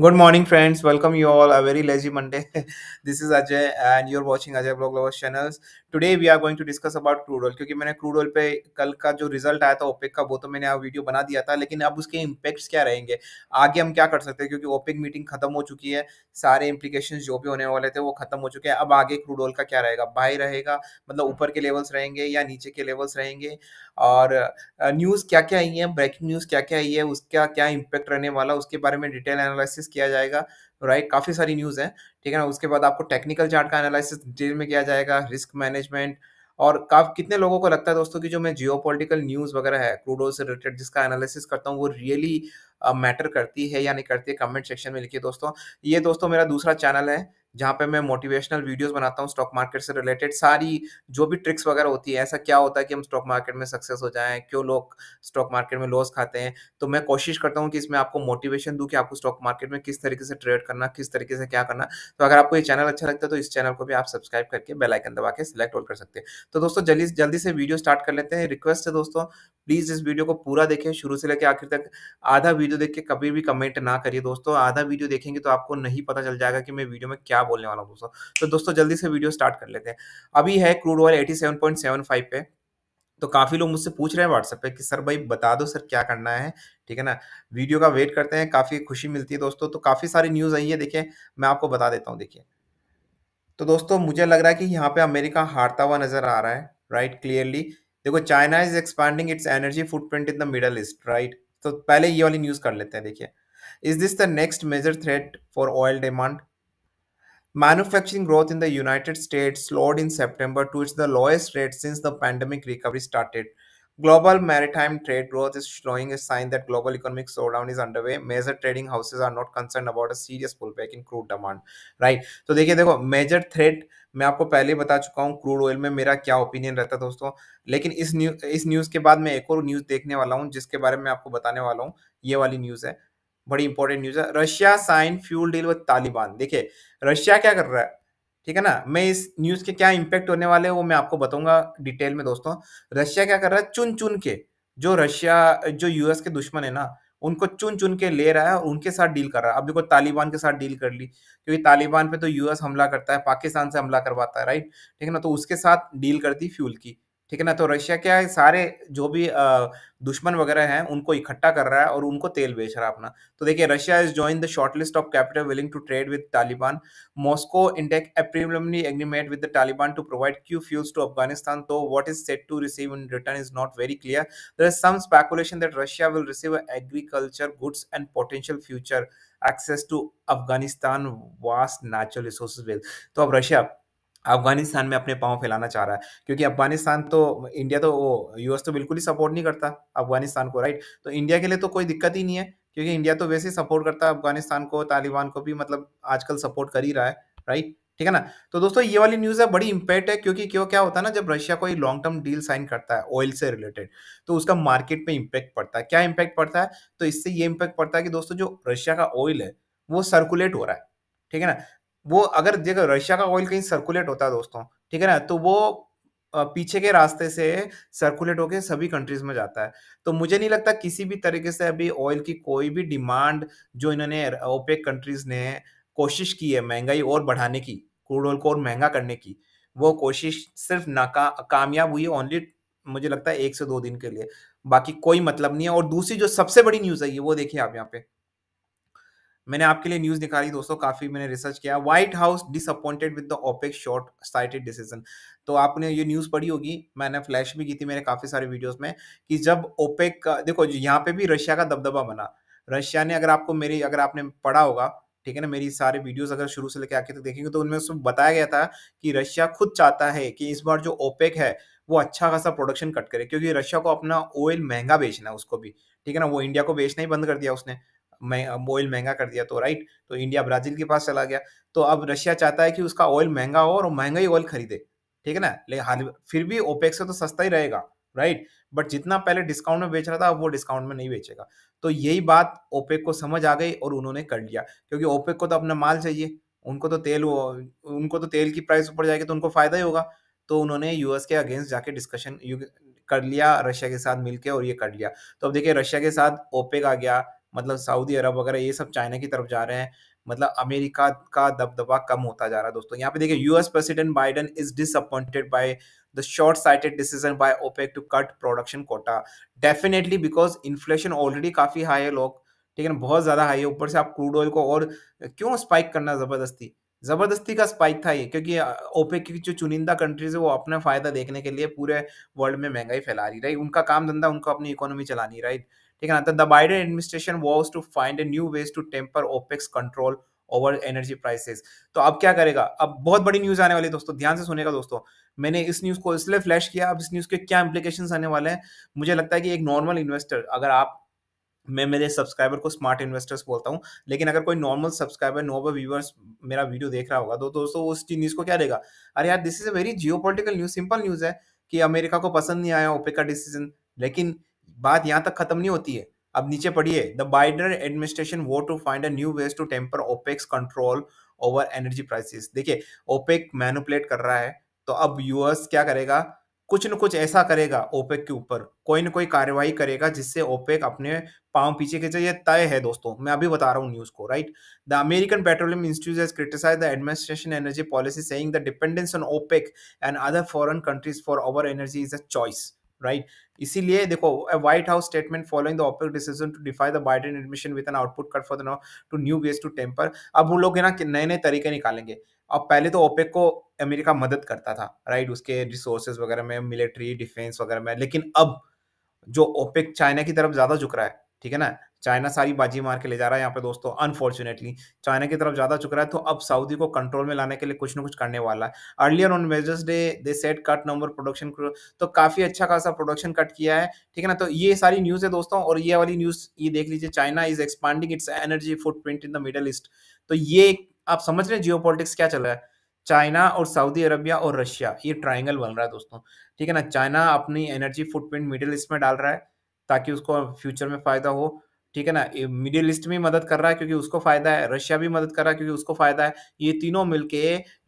Good morning friends welcome you all a very lazy Monday this is Ajay and you are watching Ajay blog lovers channels today we are going to discuss about crude oil क्योंकि मैंने crude oil पे कल का जो result आया था OPEC का वो तो मैंने वीडियो बना दिया था लेकिन अब उसके इम्पैक्ट्स क्या रहेंगे आगे हम क्या कर सकते हैं क्योंकि ओपेक मीटिंग खत्म हो चुकी है सारे इम्प्लीकेशन जो भी होने वाले थे वो खत्म हो चुके हैं अब आगे क्रूड ऑयल का क्या रहेगा बाई रहेगा मतलब ऊपर के लेवल्स रहेंगे या नीचे के लेवल्स रहेंगे और न्यूज़ क्या क्या आई है ब्रेकिंग न्यूज़ क्या क्या आई है उसका क्या इम्पैक्ट रहने वाला उसके बारे में डिटेल एनालिसिस किया जाएगा राइट right? काफ़ी सारी न्यूज़ है ठीक है ना उसके बाद आपको टेक्निकल चार्ट का एनालिसिस डिटेल में किया जाएगा रिस्क मैनेजमेंट और काफी कितने लोगों को लगता है दोस्तों कि जो मैं जियो न्यूज़ वगैरह है क्रूडो से रिलेटेड जिसका एनालिसिस करता हूँ वो रियली मैटर uh, करती है या नहीं करती है कमेंट सेक्शन में लिखिए दोस्तों ये दोस्तों मेरा दूसरा चैनल है जहाँ पे मैं मोटिवेशनल वीडियोस बनाता हूँ स्टॉक मार्केट से रिलेटेड सारी जो भी ट्रिक्स वगैरह होती है ऐसा क्या होता है कि हम स्टॉक मार्केट में सक्सेस हो जाएं क्यों लोग स्टॉक मार्केट में लॉस खाते हैं तो मैं कोशिश करता हूँ कि इसमें आपको मोटिवेशन दूँ कि आपको स्टॉक मार्केट में किस तरीके से ट्रेड करना किस तरीके से क्या करना तो अगर आपको ये चैनल अच्छा लगता है तो इस चैनल को भी आप सब्सक्राइब करके बेलाइकन दबा के सिलेक्ट ऑल कर सकते हैं तो दोस्तों जल्दी जल्दी से वीडियो स्टार्ट कर लेते हैं रिक्वेस्ट है दोस्तों प्लीज इस वीडियो को पूरा देखें शुरू से लेकर आखिर तक आधा वीडियो देख के कभी भी कमेंट ना करिए दोस्तों आधा वीडियो देखेंगे तो आपको नहीं पता चल जाएगा कि मैं वीडियो में क्या क्या बोलने वाला हूँ दोस्तों तो दोस्तों जल्दी से वीडियो स्टार्ट कर लेते हैं अभी है crude oil eighty seven point seven five पे तो काफ़ी लोग मुझसे पूछ रहे हैं व्हाट्सएप पे कि सर भाई बता दो सर क्या करना है ठीक है ना वीडियो का वेट करते हैं काफ़ी खुशी मिलती है दोस्तों तो काफ़ी सारी न्यूज़ आई है देखिए मैं आपको बता देता हूँ देखिए तो दोस्तों मुझे लग रहा है कि यहाँ पे अमेरिका हारता हुआ नज़र आ रहा है राइट क्लियरली देखो China is expanding its energy footprint in the Middle East right तो पहले ये वाली न्यूज़ कर लेते हैं देखिए is this the next major threat for oil demand Manufacturing growth in the United States slowed in September to its the lowest rate since the pandemic recovery started. Global maritime trade growth is showing a sign that global economic slowdown is underway. Major trading houses are not concerned about a serious pullback in crude demand. Right? So देखिए देखो major threat मैं आपको पहले बता चुका हूँ crude oil में मेरा क्या ओपिनियन रहता है दोस्तों लेकिन इस न्यू इस न्यूज़ के बाद मैं एक और न्यूज़ देखने वाला हूँ जिसके बारे में आपको बताने वाला हूँ ये वाली न्यूज़ है बड़ी इंपॉर्टेंट न्यूज है Russia sign fuel deal with Taliban देखिए रशिया क्या कर रहा है ठीक है ना मैं इस न्यूज के क्या इंपैक्ट होने वाले हैं वो मैं आपको बताऊंगा डिटेल में दोस्तों रशिया क्या कर रहा है चुन चुन के जो रशिया जो यूएस के दुश्मन है ना उनको चुन चुन के ले रहा है और उनके साथ डील कर रहा है अब देखो तालिबान के साथ डील कर ली क्योंकि तालिबान पे तो यूएस हमला करता है पाकिस्तान से हमला करवाता है राइट ठीक है ना तो उसके साथ डील कर दी फ्यूल की ठीक है ना तो रशिया क्या है सारे जो भी दुश्मन वगैरह हैं उनको इकट्ठा कर रहा है और उनको तेल बेच रहा है अपना तो देखिए Russia is join the short list of capital willing to trade with Taliban Moscow इंडेक a preliminary agreement with the Taliban to provide key fuels to Afghanistan तो what is set to receive in return is not very clear there is some speculation that Russia will receive agriculture goods and potential future access to Afghanistan vast natural resources well तो अब Russia Afghanistan में अपने पाँव फैलाना चाह रहा है क्योंकि अफगानिस्तान तो इंडिया तो वो यूएस तो बिल्कुल ही सपोर्ट नहीं करता अफगानिस्तान को राइट तो इंडिया के लिए तो कोई दिक्कत ही नहीं है क्योंकि इंडिया तो वैसे ही सपोर्ट करता है अफगानिस्तान को तालिबान को भी मतलब आजकल सपोर्ट कर ही रहा है राइट ठीक है ना तो दोस्तों ये वाली न्यूज़ है बड़ी इम्पैक्ट है क्योंकि क्यों क्या होता है ना जब रशिया कोई लॉन्ग टर्म डील साइन करता है ऑयल से रिलेटेड तो उसका मार्केट पर इम्पैक्ट पड़ता है क्या इम्पैक्ट पड़ता है तो इससे ये इम्पैक्ट पड़ता है कि दोस्तों जो रशिया का ऑयल है वो सर्कुलेट हो रहा है ठीक है ना वो अगर देखो रशिया का ऑयल कहीं सर्कुलेट होता है दोस्तों ठीक है ना तो वो पीछे के रास्ते से सर्कुलेट होकर सभी कंट्रीज में जाता है तो मुझे नहीं लगता किसी भी तरीके से अभी ऑयल की कोई भी डिमांड जो इन्होंने ओपेक कंट्रीज ने कोशिश की है महंगाई और बढ़ाने की क्रूड ऑयल को और महंगा करने की वो कोशिश सिर्फ नाका कामयाब हुई ओनली मुझे लगता है एक से दो दिन के लिए बाकी कोई मतलब नहीं है और दूसरी जो सबसे बड़ी न्यूज़ है वो देखिए आप यहाँ पे मैंने आपके लिए न्यूज निकाली दोस्तों काफी मैंने रिसर्च किया White House disappointed with the OPEC short sighted decision तो आपने ये न्यूज पढ़ी होगी मैंने फ्लैश भी की थी मेरे काफी सारे वीडियोस में कि जब ओपेक देखो यहाँ पे भी रशिया का दबदबा बना रशिया ने अगर आपको मेरी अगर आपने पढ़ा होगा ठीक है ना मेरी सारे वीडियोस अगर शुरू से लेकर आखिर तक देखेंगे तो उनमें उसमें बताया गया था कि रशिया खुद चाहता है कि इस बार जो ओपेक है वो अच्छा खासा प्रोडक्शन कट करे क्योंकि रशिया को अपना ऑयल महंगा बेचना है उसको भी ठीक है ना वो इंडिया को बेचना ही बंद कर दिया उसने ऑयल महंगा कर दिया तो राइट तो इंडिया ब्राजील के पास चला गया तो अब रशिया चाहता है कि उसका ऑयल महंगा हो और महंगा ही ऑयल खरीदे ठीक है ना लेकिन हाल फिर भी ओपेक से तो सस्ता ही रहेगा राइट बट जितना पहले डिस्काउंट में बेच रहा था अब वो डिस्काउंट में नहीं बेचेगा तो यही बात ओपेक को समझ आ गई और उन्होंने कर लिया क्योंकि ओपेक को तो अपना माल चाहिए उनको तो तेल उनको तो तेल की प्राइस ऊपर जाएगी तो उनको फायदा ही होगा तो उन्होंने यूएस के अगेंस्ट जाके डिस्कशन कर लिया रशिया के साथ मिलके और ये कर लिया तो अब देखिए रशिया के साथ ओपेक आ गया मतलब सऊदी अरब वगैरह ये सब चाइना की तरफ जा रहे हैं मतलब अमेरिका का दबदबा कम होता जा रहा है दोस्तों यहाँ पे देखिए US president Biden is disappointed by the short sighted decision by OPEC to cut production quota definitely because inflation already काफी हाई है लोग ठीक है ना बहुत ज्यादा हाई है ऊपर से आप क्रूड ऑयल को और क्यों स्पाइक करना जबरदस्ती जबरदस्ती का स्पाइक था ये क्योंकि ओपेक की जो चुनिंदा कंट्रीज है वो अपना फायदा देखने के लिए पूरे वर्ल्ड में महंगाई फैला रही राइट उनका काम धंधा उनको अपनी इकोनॉमी चलानी राइट ठीक है ना तो the Biden administration was to find a new ways to temper OPEC's control over energy prices तो अब क्या करेगा अब बहुत बड़ी न्यूज आने वाली है दोस्तों ध्यान से सुनेगा दोस्तों मैंने इस न्यूज को इसलिए फ्लैश किया अब इस न्यूज के क्या इम्प्लीकेशन आने वाले हैं मुझे लगता है कि एक नॉर्मल इन्वेस्टर अगर आप मैं मेरे सब्सक्राइबर को स्मार्ट इन्वेस्टर्स बोलता हूँ लेकिन अगर कोई नॉर्मल सब्सक्राइबर नॉर्मल व्यूवर्स मेरा वीडियो देख रहा होगा तो दोस्तों उस न्यूज़ को क्या देगा अरे यार this is a very geopolitical news simple news है कि अमेरिका को पसंद नहीं आया ओपे का डिसीजन लेकिन बात यहाँ तक खत्म नहीं होती है अब नीचे पढ़िए द बाइडन एडमिनिस्ट्रेशन वो to find a new ways to temper OPEC's control over energy prices देखिए ओपेक मैनुपलेट कर रहा है तो अब यूएस क्या करेगा कुछ न कुछ ऐसा करेगा ओपेक के ऊपर कोई ना कोई कार्रवाई करेगा जिससे ओपेक अपने पांव पीछे खींचे ये तय है दोस्तों मैं अभी बता रहा हूँ न्यूज़ को right the American Petroleum Institute criticise the administration energy policy saying the dependence on OPEC and other foreign countries for our energy is a choice right इसीलिए देखो White House statement following the OPEC decision to defy the Biden admission with an output cut for the to new ways to temper अब वो लोग है ना नए नए तरीके निकालेंगे अब पहले तो ओपेक को अमेरिका मदद करता था राइट उसके रिसोर्सेज वगैरह में मिलिट्री डिफेंस वगैरह में लेकिन अब जो ओपेक चाइना की तरफ ज़्यादा झुक रहा है ठीक है ना चाइना सारी बाजी मार के ले जा रहा है यहाँ पे दोस्तों अनफॉर्चुनेटली चाइना की तरफ ज्यादा चुक रहा है तो अब सऊदी को कंट्रोल में लाने के लिए कुछ ना कुछ करने वाला है earlier on measures day they set cut number production तो काफी अच्छा खासा प्रोडक्शन कट किया है ठीक है ना तो ये सारी न्यूज है दोस्तों और ये वाली न्यूज ये देख लीजिए China is expanding its energy foot in the Middle East तो ये आप समझ रहे हैं जियो क्या चल रहा है चाइना और सऊदी अरबिया और रशिया ये ट्राइंगल बन रहा है दोस्तों ठीक है ना चाइना अपनी एनर्जी फुटप्रिंट मिडिल ईस्ट में डाल रहा है ताकि उसको फ्यूचर में फायदा हो ठीक है ना मिडिल ईस्ट भी मदद कर रहा है क्योंकि उसको फायदा है रशिया भी मदद कर रहा है क्योंकि उसको फायदा है ये तीनों मिलके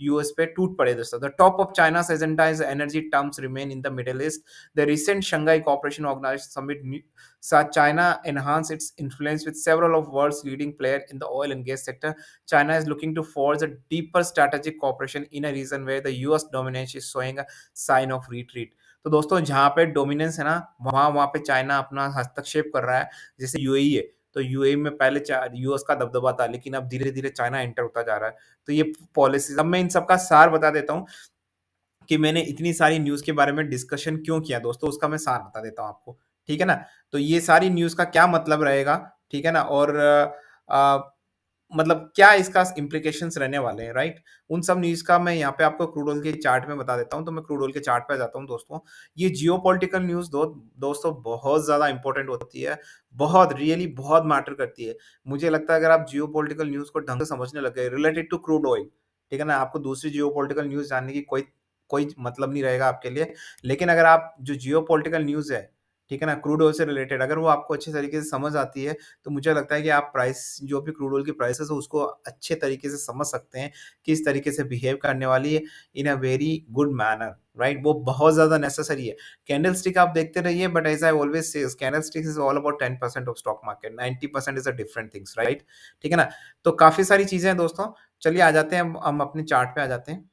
यूएस पे टूट पड़े दोस्तों the top of China's agenda energy terms remain in the Middle East the recent Shanghai cooperation organise summit साथ China enhance its influence with several of world's leading player in the oil and gas sector China is looking to forge a deeper strategic cooperation in a region where the US dominance is showing a sign of retreat तो दोस्तों जहाँ पे dominance है ना वहाँ वहाँ पे China अपना हस्तक्षेप कर रहा है जैसे यूएई e है तो यूएई e में पहले यूएस का दबदबा था लेकिन अब धीरे धीरे चाइना एंटर होता जा रहा है तो ये पॉलिसी अब मैं इन सबका सार बता देता हूँ कि मैंने इतनी सारी न्यूज़ के बारे में डिस्कशन क्यों किया दोस्तों उसका मैं सार बता देता हूँ आपको ठीक है ना तो ये सारी न्यूज़ का क्या मतलब रहेगा ठीक है ना और आ, मतलब क्या इसका इम्प्लीकेशन रहने वाले हैं राइट उन सब न्यूज का मैं यहाँ पे आपको क्रूड ऑयल के चार्ट में बता देता हूँ तो मैं क्रूड ऑयल के चार्ट पे जाता हूँ दोस्तों ये जियो पोलिटिकल न्यूज दो, दोस्तों बहुत ज्यादा इंपॉर्टेंट होती है बहुत रियली बहुत मैटर करती है मुझे लगता है अगर आप जियो पोलिटिकल न्यूज को ढंग से समझने लग गए रिलेटेड टू क्रूड ऑयल ठीक है ना आपको दूसरी जियो पोलिटिकल न्यूज जानने की कोई कोई मतलब नहीं रहेगा आपके लिए लेकिन अगर आप जो जियो पोलिटिकल न्यूज है ठीक है ना क्रूड ऑयल से रिलेटेड अगर वो आपको अच्छे तरीके से समझ आती है तो मुझे लगता है कि आप प्राइस जो भी क्रूड ऑयल की प्राइसेस है उसको अच्छे तरीके से समझ सकते हैं किस तरीके से बिहेव करने वाली है in a very good manner right right? वो बहुत ज्यादा नेसेसरी है कैंडल स्टिक आप देखते रहिए but as I always say candlestick is all about ten percent of stock market ninety percent is a different things right ठीक है ना तो काफी सारी चीजें हैं दोस्तों चलिए आ जाते हैं हम अपने चार्ट पे आ जाते हैं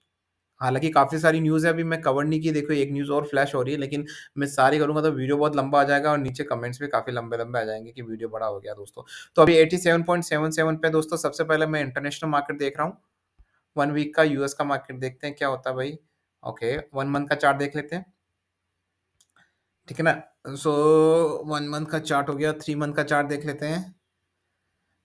हालांकि काफ़ी सारी न्यूज़ है अभी मैं कवर नहीं की देखो एक न्यूज़ और फ्लैश हो रही है लेकिन मैं सारी करूँगा तो वीडियो बहुत लंबा आ जाएगा और नीचे कमेंट्स भी काफ़ी लंबे लंबे आ जाएंगे कि वीडियो बड़ा हो गया दोस्तों तो अभी eighty seven seven point seven पे दोस्तों सबसे पहले मैं इंटरनेशनल मार्केट देख रहा हूँ वन वीक का यूएस का मार्केट देखते हैं क्या होता है भाई ओके वन मंथ का चार्ट देख लेते हैं ठीक है ना सो वन मंथ का चार्ट हो गया थ्री मंथ का चार्ट देख लेते हैं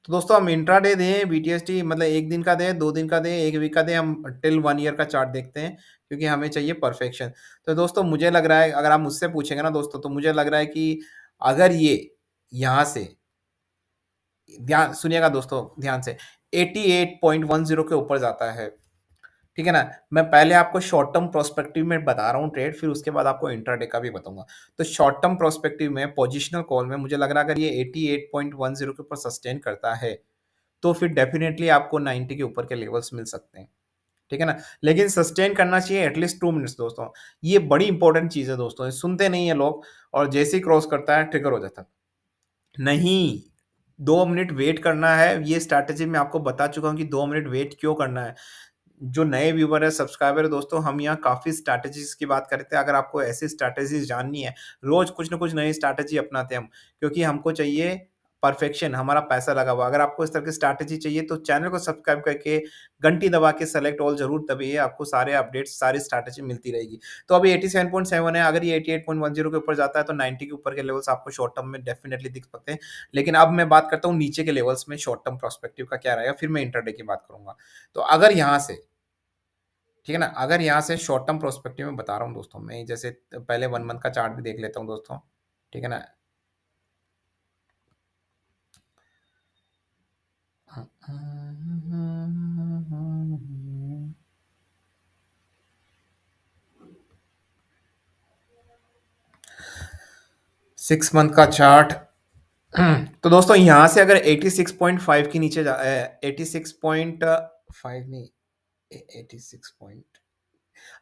तो दोस्तों हम इंट्रा डे दें बी मतलब एक दिन का दें दो दिन का दें एक वीक का दें हम टिल वन ईयर का चार्ट देखते हैं क्योंकि हमें चाहिए परफेक्शन तो दोस्तों मुझे लग रहा है अगर आप मुझसे पूछेंगे ना दोस्तों तो मुझे लग रहा है कि अगर ये यहाँ से ध्यान सुनिएगा दोस्तों ध्यान से 88.10 के ऊपर जाता है ठीक है ना मैं पहले आपको शॉर्ट टर्म प्रोस्पेक्टिव में बता रहा हूँ ट्रेड फिर उसके बाद आपको इंट्राडे का भी बताऊंगा तो शॉर्ट टर्म प्रोस्पेक्टिव में पोजिशनल कॉल में मुझे लग रहा है अगर ये 88.10 के ऊपर सस्टेन करता है तो फिर डेफिनेटली आपको 90 के ऊपर के लेवल्स मिल सकते हैं ठीक है ना लेकिन सस्टेन करना चाहिए एटलीस्ट टू मिनट्स दोस्तों ये बड़ी इंपॉर्टेंट चीज़ है दोस्तों सुनते नहीं है लोग और जैसे ही क्रॉस करता है ट्रिगर हो जाता नहीं दो मिनट वेट करना है ये स्ट्रैटेजी मैं आपको बता चुका हूँ कि दो मिनट वेट क्यों करना है जो नए व्यूवर है सब्सक्राइबर है दोस्तों हम यहाँ काफ़ी स्ट्रैटेजीज की बात करते हैं अगर आपको ऐसी स्ट्रैटेजीज जाननी है रोज़ कुछ ना कुछ नई स्ट्रैटेजी अपनाते हैं हम क्योंकि हमको चाहिए परफेक्शन हमारा पैसा लगा हुआ अगर आपको इस तरह की स्ट्रैटेजी चाहिए तो चैनल को सब्सक्राइब करके घंटी दबा के सेलेक्ट ऑल जरूर तभी आपको सारे अपडेट्स सारी स्ट्रैटेजी मिलती रहेगी तो अभी एटी सेवन पॉइंट सेवन है अगर ये eighty eight point one zero के ऊपर जाता है तो नाइनटी के ऊपर के लेवल्स आपको शॉर्ट टर्म में डेफिनेटली दिख सकते हैं लेकिन अब मैं बात करता हूँ नीचे के लेवल्स में शॉर्ट टर्म प्रोस्पेक्टिव का क्या रहेगा फिर मैं इंटरडे की बात करूंगा तो अगर यहाँ से ठीक है ना अगर यहाँ से शॉर्ट टर्म प्रोस्पेक्टिव में बता रहा हूँ दोस्तों मैं जैसे पहले वन मंथ का चार्ट भी देख लेता हूँ दोस्तों ठीक है ना सिक्स मंथ का चार्ट तो दोस्तों यहां से अगर एटी सिक्स पॉइंट फाइव के नीचे जा फाइव नहीं पॉइंट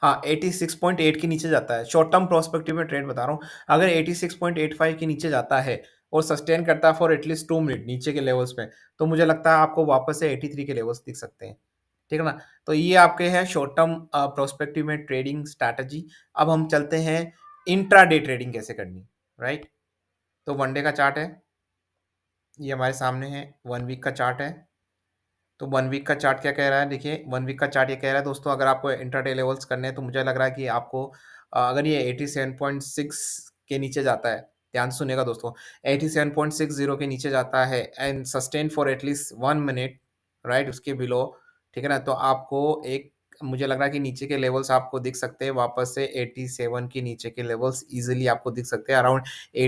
हाँ एटी सिक्स पॉइंट एट के नीचे जाता है शॉर्ट टर्म प्रोस्पेक्टिव में ट्रेड बता रहा हूँ अगर eighty six point eight five के नीचे जाता है और सस्टेन करता है फॉर एटलीस्ट टू मिनट नीचे के लेवल्स पे तो मुझे लगता है आपको वापस से 83 के लेवल्स दिख सकते हैं ठीक है ना तो ये आपके हैं शॉर्ट टर्म प्रोस्पेक्टिव में ट्रेडिंग स्ट्रैटेजी अब हम चलते हैं इंट्रा डे ट्रेडिंग कैसे करनी राइट तो वनडे का चार्ट है ये हमारे सामने है वन वीक का चार्ट है तो वन वीक का चार्ट क्या कह रहा है देखिए वन वीक का चार्ट ये कह रहा है दोस्तों अगर आपको इंट्राडे लेवल्स करने हैं तो मुझे लग रहा है कि आपको अगर ये 87.6 के नीचे जाता है ध्यान सुनेगा दोस्तों 87.60 के नीचे जाता है and sustain for at least one minute right उसके बिलो ठीक है ना तो आपको एक मुझे लग रहा है कि नीचे के लेवल्स आपको दिख सकते हैं वापस से 87 के नीचे के लेवल्स इजीली आपको दिख सकते हैं अराउंड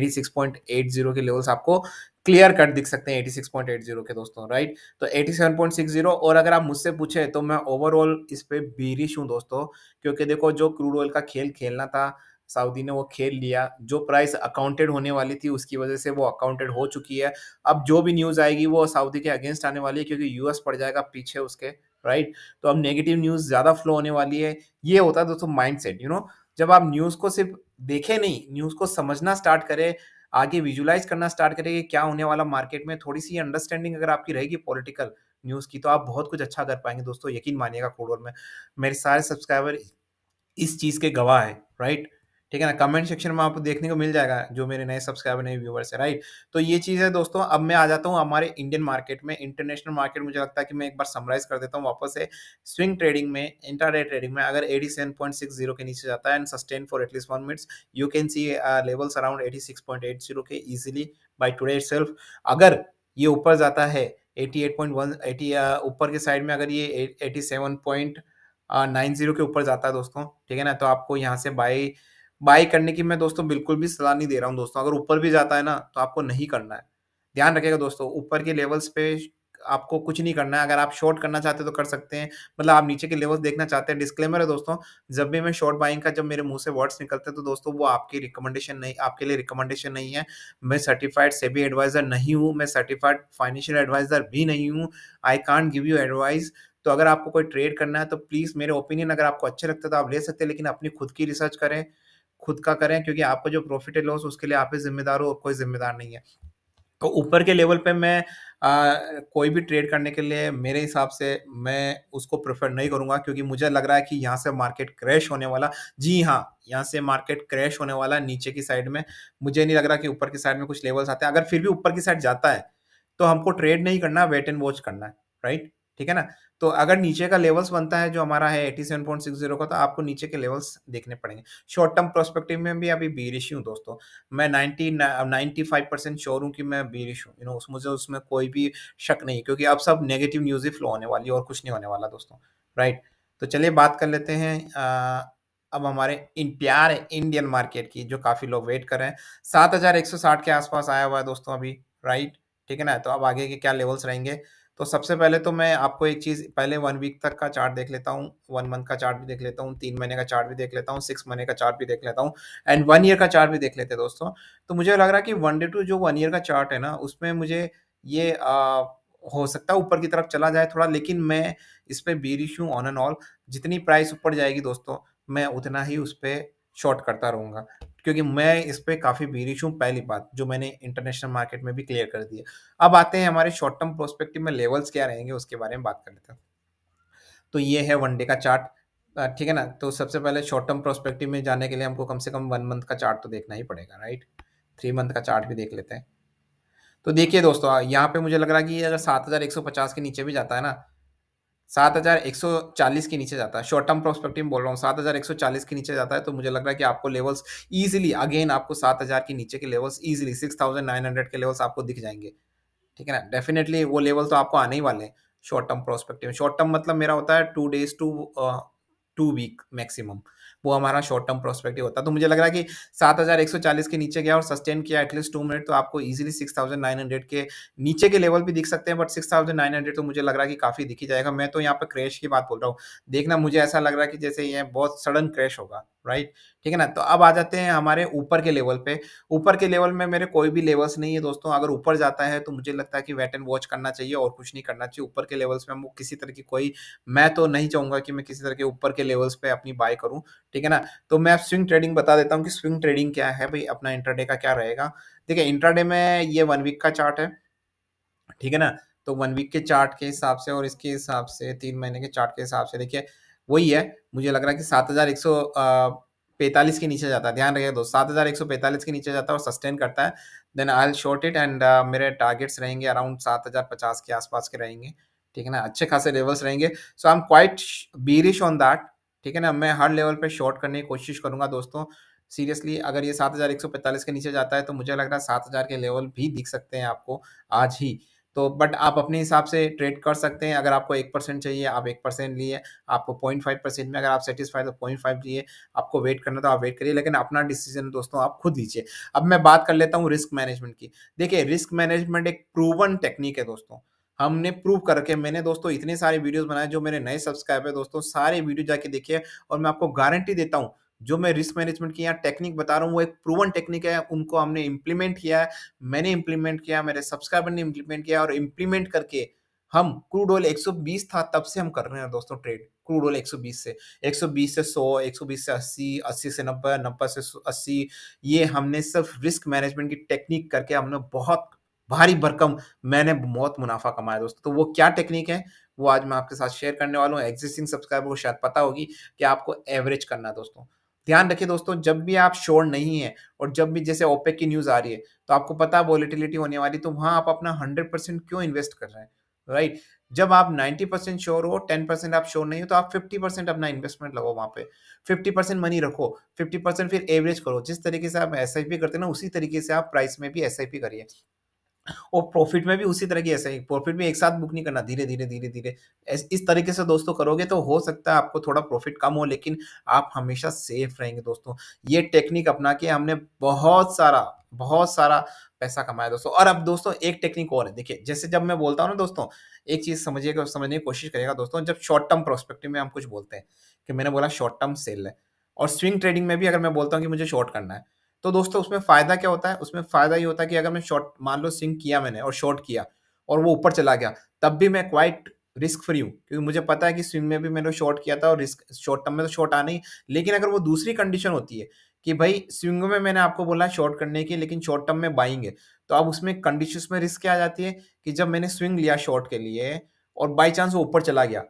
86.80 के लेवल्स आपको क्लियर कट दिख सकते हैं 86.80 के दोस्तों राइट तो 87.60 और अगर आप मुझसे पूछे तो मैं ओवरऑल इस पर बीरिश हूँ दोस्तों क्योंकि देखो जो क्रूड ऑयल का खेल खेलना था सऊदी ने वो खेल लिया जो प्राइस अकाउंटेड होने वाली थी उसकी वजह से वो अकाउंटेड हो चुकी है अब जो भी न्यूज़ आएगी वो सऊदी के अगेंस्ट आने वाली है क्योंकि यूएस पड़ जाएगा पीछे उसके राइट तो अब नेगेटिव न्यूज़ ज़्यादा फ्लो होने वाली है ये होता है दोस्तों माइंड सेट यू नो जब आप न्यूज़ को सिर्फ देखें नहीं न्यूज़ को समझना स्टार्ट करें आगे विजुलाइज करना स्टार्ट करें कि क्या होने वाला मार्केट में थोड़ी सी अंडरस्टैंडिंग अगर आपकी रहेगी पॉलिटिकल न्यूज़ की तो आप बहुत कुछ अच्छा कर पाएंगे दोस्तों यकीन मानिएगा कोडोर में मेरे सारे सब्सक्राइबर इस चीज़ के गवाह हैं राइट ठीक है ना कमेंट सेक्शन में आपको देखने को मिल जाएगा जो मेरे नए सब्सक्राइबर नए व्यूवर्स है राइट तो ये चीज़ है दोस्तों अब मैं आ जाता हूँ हमारे इंडियन मार्केट में इंटरनेशनल मार्केट मुझे लगता है कि मैं एक बार समराइज कर देता हूँ वापस से स्विंग ट्रेडिंग में इंटरडे ट्रेडिंग में अगर eighty seven point six zero के नीचे जाता है and sustain for at least one minutes you can see levels around eighty six point eight zero के इजिली बाई टूडे सेल्फ अगर ये ऊपर जाता है eighty eight point one eighty ऊपर के साइड में अगर ये eighty seven point nine zero के ऊपर जाता है दोस्तों ठीक है ना तो आपको यहाँ से बाई बाई करने की मैं दोस्तों बिल्कुल भी सलाह नहीं दे रहा हूँ दोस्तों अगर ऊपर भी जाता है ना तो आपको नहीं करना है ध्यान रखेगा दोस्तों ऊपर के लेवल्स पे आपको कुछ नहीं करना है अगर आप शॉर्ट करना चाहते हैं तो कर सकते हैं मतलब आप नीचे के लेवल्स देखना चाहते हैं डिस्क्लेमर है दोस्तों जब भी मैं शॉर्ट बाइंग का जब मेरे मुंह से वर्ड्स निकलते हैं तो दोस्तों वो आपकी रिकमेंडेशन नहीं आपके लिए रिकमेंडेशन नहीं है मैं सर्टिफाइड सेबी एडवाइजर नहीं हूँ मैं सर्टिफाइड फाइनेंशियल एडवाइजर भी नहीं हूँ I can't give you advice तो अगर आपको कोई ट्रेड करना है तो प्लीज़ मेरे ओपिनियन अगर आपको अच्छे लगता है तो आप ले सकते हैं लेकिन अपनी खुद की रिसर्च करें खुद का करें क्योंकि आपका जो प्रॉफिट है लॉस उसके लिए आप ही जिम्मेदार हो और कोई जिम्मेदार नहीं है तो ऊपर के लेवल पे मैं आ, कोई भी ट्रेड करने के लिए मेरे हिसाब से मैं उसको प्रेफर नहीं करूंगा क्योंकि मुझे लग रहा है कि यहाँ से मार्केट क्रैश होने वाला जी हाँ यहाँ से मार्केट क्रैश होने वाला नीचे की साइड में मुझे नहीं लग रहा कि ऊपर की साइड में कुछ लेवल्स आते हैं अगर फिर भी ऊपर की साइड जाता है तो हमको ट्रेड नहीं करना वेट एंड वॉच करना है राइट ठीक है ना तो अगर नीचे का लेवल्स बनता है जो हमारा है 87.60 का तो आपको नीचे के लेवल्स देखने पड़ेंगे शॉर्ट टर्म प्रोस्पेक्टिव में भी अभी बी रिश हूँ दोस्तों मैं 90 95 परसेंट श्योर हूँ कि मैं बी रिश हूँ यू नो मुझे उसमें कोई भी शक नहीं क्योंकि अब सब नेगेटिव न्यूज़ ही फ्लो होने वाली है और कुछ नहीं होने वाला दोस्तों राइट तो चलिए बात कर लेते हैं आ, अब हमारे इन प्यार इंडियन मार्केट की जो काफ़ी लोग वेट कर रहे हैं सात हज़ार एक सौ साठ के आसपास आया हुआ है दोस्तों अभी राइट ठीक है ना तो अब आगे के क्या लेवल्स रहेंगे तो सबसे पहले तो मैं आपको एक चीज़ पहले वन वीक तक का चार्ट देख लेता हूँ वन मंथ का चार्ट भी देख लेता हूँ तीन महीने का चार्ट भी देख लेता हूँ सिक्स महीने का चार्ट भी देख लेता हूँ एंड वन ईयर का चार्ट भी देख लेते दोस्तों तो मुझे लग रहा है कि वन डे टू जो वन ईयर का चार्ट है ना उसमें मुझे ये आ, हो सकता है ऊपर की तरफ चला जाए थोड़ा लेकिन मैं इस पर बीरिश हूँ ऑन एंड ऑल जितनी प्राइस ऊपर जाएगी दोस्तों मैं उतना ही उस पर शॉर्ट करता रहूँगा क्योंकि मैं इस पर काफ़ी बीरिश हूँ पहली बात जो मैंने इंटरनेशनल मार्केट में भी क्लियर कर दी है अब आते हैं हमारे शॉर्ट टर्म प्रोस्पेक्टिव में लेवल्स क्या रहेंगे उसके बारे में बात कर लेते हैं तो ये है वनडे का चार्ट ठीक है ना तो सबसे पहले शॉर्ट टर्म प्रोस्पेक्टिव में जाने के लिए हमको कम से कम वन मंथ का चार्ट तो देखना ही पड़ेगा राइट थ्री मंथ का चार्ट भी देख लेते हैं तो देखिए दोस्तों यहाँ पे मुझे लग रहा है कि अगर सात हज़ार एक सौ पचास के नीचे भी जाता है ना सात हज़ार एक सौ चालीस के नीचे जाता है शॉर्ट टर्म प्रोस्पेक्टिव में बोल रहा हूँ सात हज़ार एक सौ चालीस के नीचे जाता है तो मुझे लग रहा है कि आपको लेवल्स इजीली अगेन आपको सात हज़ार के नीचे के levels easily six thousand nine hundred के लेवल्स आपको दिख जाएंगे ठीक है ना डेफिनेटली वो लेवल तो आपको आने ही वाले हैं short term prospective short term मतलब मेरा होता है two days to two week maximum वो हमारा शॉर्ट टर्म प्रोस्पेक्टिव होता तो मुझे लग रहा है कि 7140 के नीचे गया और सस्टेन किया एटलीस्ट टू मिनट तो आपको इजीली 6900 के नीचे के लेवल भी दिख सकते हैं बट 6900 तो मुझे लग रहा है कि काफ़ी दिखी जाएगा मैं तो यहाँ पर क्रैश की बात बोल रहा हूँ देखना मुझे ऐसा लग रहा है कि जैसे ये बहुत सडन क्रैश होगा राइट ठीक है ना तो अब आ जाते हैं हमारे ऊपर के लेवल पे ऊपर के लेवल में मेरे कोई भी लेवल्स नहीं है दोस्तों अगर ऊपर जाता है तो मुझे लगता है कि वेट एंड वॉच करना चाहिए और कुछ नहीं करना चाहिए ऊपर के लेवल्स में हम किसी तरह की कोई मैं तो नहीं चाहूंगा कि मैं किसी तरह के ऊपर के लेवल्स पे अपनी बाय करूँ ठीक है ना तो मैं स्विंग ट्रेडिंग बता देता हूँ कि स्विंग ट्रेडिंग क्या है भाई अपना इंटरडे का क्या रहेगा देखिए इंटरडे में ये वन वीक का चार्ट है ठीक है ना तो वन वीक के चार्ट के हिसाब से और इसके हिसाब से तीन महीने के चार्ट के हिसाब से देखिए वही है मुझे लग रहा है कि सात हजार एक सौ पैंतालीस के नीचे जाता है ध्यान रखिए दोस्त सात हज़ार एक सौ पैंतालीस के नीचे जाता है और सस्टेन करता है then I short it and मेरे टारगेट्स रहेंगे अराउंड सात हज़ार पचास के आसपास के रहेंगे ठीक है ना अच्छे खासे लेवल्स रहेंगे so I am quite bearish on that ठीक है ना मैं हर लेवल पर शॉर्ट करने की कोशिश करूंगा दोस्तों सीरियसली अगर ये सात हज़ार एक सौ पैंतालीस के नीचे जाता है तो मुझे लग रहा है सात हज़ार के लेवल भी दिख सकते हैं आपको आज ही तो बट आप अपने हिसाब से ट्रेड कर सकते हैं अगर आपको एक परसेंट चाहिए आप एक परसेंट लिए आपको पॉइंट फाइव परसेंट में अगर आप सेटिस्फाइड तो पॉइंट फाइव लिए आपको वेट करना तो आप वेट करिए लेकिन अपना डिसीजन दोस्तों आप खुद लीजिए अब मैं बात कर लेता हूँ रिस्क मैनेजमेंट की देखिए रिस्क मैनेजमेंट एक प्रूवन टेक्निक है दोस्तों हमने प्रूव करके मैंने दोस्तों इतने सारे वीडियोस बनाए जो मेरे नए सब्सक्राइबर दोस्तों सारे वीडियो जाके देखिए और मैं आपको गारंटी देता हूँ जो मैं रिस्क मैनेजमेंट की यहाँ टेक्निक बता रहा हूँ वो एक प्रूवन टेक्निक है उनको हमने इम्प्लीमेंट किया है मैंने इम्प्लीमेंट किया मेरे सब्सक्राइबर ने इम्प्लीमेंट किया और इम्प्लीमेंट करके हम क्रूड ऑयल 120 था तब से हम कर रहे हैं दोस्तों ट्रेड क्रूड ऑयल 120 से 120 से 100 120 से 80 80 से 90 90 से 80 ये हमने सिर्फ रिस्क मैनेजमेंट की टेक्निक करके हमने बहुत भारी भरकम मैंने बहुत मुनाफा कमाया दोस्तों तो वो क्या टेक्निक है वो आज मैं आपके साथ शेयर करने वाला हूँ एग्जिस्टिंग सब्सक्राइबर को शायद पता होगी कि आपको एवरेज करना है दोस्तों ध्यान रखिए दोस्तों जब भी आप श्योर नहीं है और जब भी जैसे ओपेक की न्यूज आ रही है तो आपको पता है वॉलिटिलिटी होने वाली तो वहां आप अपना हंड्रेड परसेंट क्यों इन्वेस्ट कर रहे हैं राइट जब आप नाइन्टी परसेंट श्योर हो टेन परसेंट आप श्योर नहीं हो तो आप फिफ्टी परसेंट अपना इन्वेस्टमेंट लगाओ वहाँ पे फिफ्टी परसेंट मनी रखो फिफ्टी परसेंट फिर एवरेज करो जिस तरीके से आप एस करते हैं ना उसी तरीके से आप प्राइस में भी एस करिए और प्रॉफिट में भी उसी तरह की ऐसा ही प्रॉफिट में एक साथ बुक नहीं करना धीरे धीरे धीरे धीरे इस तरीके से दोस्तों करोगे तो हो सकता है आपको थोड़ा प्रॉफिट कम हो लेकिन आप हमेशा सेफ रहेंगे दोस्तों ये टेक्निक अपना के हमने बहुत सारा बहुत सारा पैसा कमाया दोस्तों और अब दोस्तों एक टेक्निक और है देखिए जैसे जब मैं बोलता हूँ ना दोस्तों एक चीज समझिएगा समझने की कोशिश करेगा दोस्तों जब शॉर्ट टर्म प्रोस्पेक्टिव में हम कुछ बोलते हैं कि मैंने बोला शॉर्ट टर्म सेल है और स्विंग ट्रेडिंग में भी अगर मैं बोलता हूँ कि मुझे शॉर्ट करना है तो दोस्तों उसमें फायदा क्या होता है उसमें फायदा ये होता है कि अगर मैं शॉर्ट मान लो सिंक किया मैंने और शॉर्ट किया और वो ऊपर चला गया तब भी मैं क्वाइट रिस्क फ्री हूँ क्योंकि मुझे पता है कि स्विंग में भी मैंने शॉर्ट किया था और रिस्क शॉर्ट टर्म में तो शॉर्ट आना ही लेकिन अगर वो दूसरी कंडीशन होती है कि भाई स्विंग में मैंने आपको बोला शॉर्ट करने की लेकिन शॉर्ट टर्म में बाइंग है तो अब उसमें कंडीशन में रिस्क क्या आ जाती है कि जब मैंने स्विंग लिया शॉर्ट के लिए और बाई चांस वो ऊपर चला गया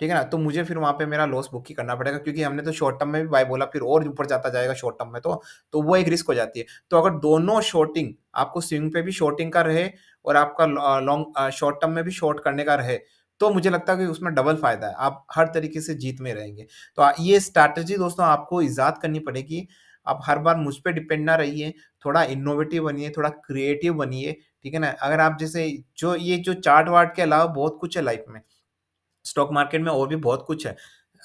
ठीक है ना तो मुझे फिर वहाँ पे मेरा लॉस बुक ही करना पड़ेगा क्योंकि हमने तो शॉर्ट टर्म में भी बाय बोला फिर और ऊपर जाता जाएगा शॉर्ट टर्म में तो तो वो एक रिस्क हो जाती है तो अगर दोनों शॉर्टिंग आपको स्विंग पे भी शॉर्टिंग का रहे और आपका लॉन्ग शॉर्ट टर्म में भी शॉर्ट करने का रहे तो मुझे लगता है कि उसमें डबल फायदा है आप हर तरीके से जीत में रहेंगे तो ये स्ट्रैटेजी दोस्तों आपको ईजाद करनी पड़ेगी आप हर बार मुझ पर डिपेंड ना रहिए थोड़ा इनोवेटिव बनिए थोड़ा क्रिएटिव बनिए ठीक है ना अगर आप जैसे जो ये जो चार्ट वार्ट के अलावा बहुत कुछ है लाइफ में स्टॉक मार्केट में और भी बहुत कुछ है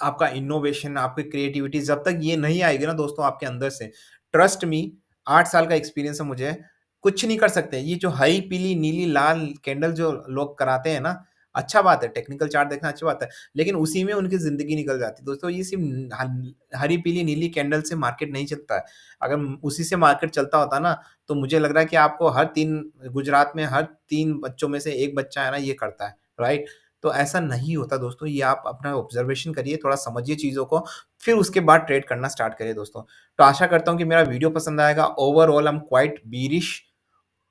आपका इनोवेशन आपकी क्रिएटिविटी जब तक ये नहीं आएगी ना दोस्तों आपके अंदर से ट्रस्ट मी आठ साल का एक्सपीरियंस है मुझे कुछ नहीं कर सकते ये जो हरी पीली नीली लाल कैंडल जो लोग कराते हैं ना अच्छा बात है टेक्निकल चार्ट देखना अच्छी बात है लेकिन उसी में उनकी जिंदगी निकल जाती है दोस्तों ये सिर्फ हरी पीली नीली कैंडल से मार्केट नहीं चलता है अगर उसी से मार्केट चलता होता ना तो मुझे लग रहा है कि आपको हर तीन गुजरात में हर तीन बच्चों में से एक बच्चा है ना ये करता है राइट तो ऐसा नहीं होता दोस्तों ये आप अपना ऑब्जर्वेशन करिए थोड़ा समझिए चीज़ों को फिर उसके बाद ट्रेड करना स्टार्ट करिए दोस्तों तो आशा करता हूँ कि मेरा वीडियो पसंद आएगा overall I am quite bearish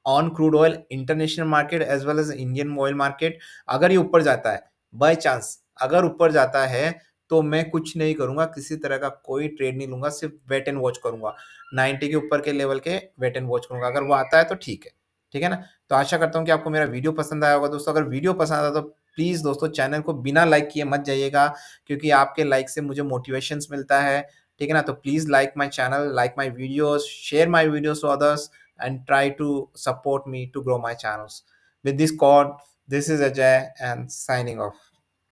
on crude oil international market as well as Indian oil market अगर ये ऊपर जाता है बाय चांस अगर ऊपर जाता है तो मैं कुछ नहीं करूंगा किसी तरह का कोई ट्रेड नहीं लूंगा सिर्फ वेट एंड वॉच करूंगा 90 के ऊपर के लेवल के वेट एंड वॉच करूंगा अगर वो आता है तो ठीक है ठीक है ना तो आशा करता हूँ कि आपको मेरा वीडियो पसंद आया होगा दोस्तों अगर वीडियो पसंद आता तो प्लीज़ दोस्तों चैनल को बिना लाइक किए मत जाइएगा क्योंकि आपके लाइक से मुझे मोटिवेशन मिलता है ठीक है ना तो please like my channel like my videos share my videos to others and try to support me to grow my channels with this code this is Ajay and signing of